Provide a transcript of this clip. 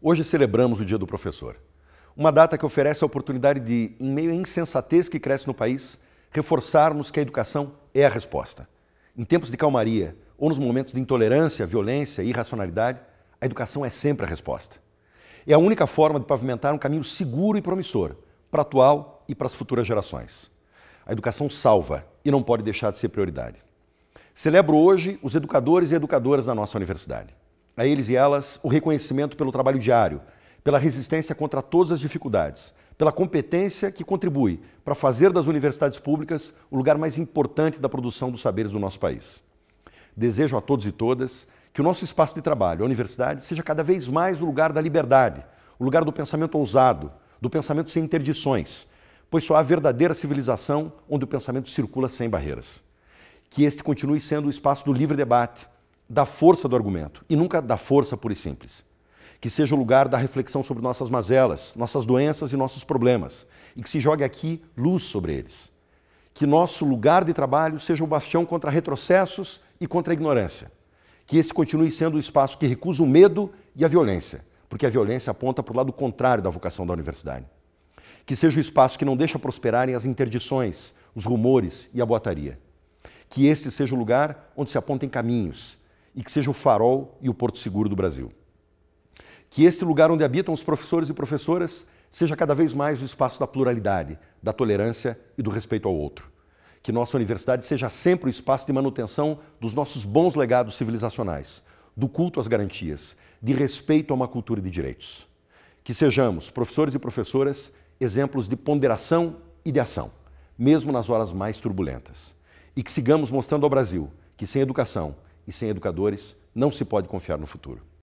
Hoje celebramos o Dia do Professor. Uma data que oferece a oportunidade de, em meio à insensatez que cresce no país, reforçarmos que a educação é a resposta. Em tempos de calmaria ou nos momentos de intolerância, violência e irracionalidade, a educação é sempre a resposta. É a única forma de pavimentar um caminho seguro e promissor para a atual e para as futuras gerações. A educação salva e não pode deixar de ser prioridade. Celebro hoje os educadores e educadoras da nossa universidade a eles e elas o reconhecimento pelo trabalho diário, pela resistência contra todas as dificuldades, pela competência que contribui para fazer das universidades públicas o lugar mais importante da produção dos saberes do nosso país. Desejo a todos e todas que o nosso espaço de trabalho, a universidade, seja cada vez mais o lugar da liberdade, o lugar do pensamento ousado, do pensamento sem interdições, pois só há verdadeira civilização onde o pensamento circula sem barreiras. Que este continue sendo o espaço do livre debate, da força do argumento e nunca da força pura e simples. Que seja o lugar da reflexão sobre nossas mazelas, nossas doenças e nossos problemas, e que se jogue aqui luz sobre eles. Que nosso lugar de trabalho seja o bastião contra retrocessos e contra a ignorância. Que esse continue sendo o espaço que recusa o medo e a violência, porque a violência aponta para o lado contrário da vocação da universidade. Que seja o espaço que não deixa prosperarem as interdições, os rumores e a boataria. Que este seja o lugar onde se apontem caminhos, e que seja o farol e o porto seguro do Brasil. Que este lugar onde habitam os professores e professoras seja cada vez mais o espaço da pluralidade, da tolerância e do respeito ao outro. Que nossa universidade seja sempre o espaço de manutenção dos nossos bons legados civilizacionais, do culto às garantias, de respeito a uma cultura de direitos. Que sejamos, professores e professoras, exemplos de ponderação e de ação, mesmo nas horas mais turbulentas. E que sigamos mostrando ao Brasil que sem educação, e sem educadores não se pode confiar no futuro.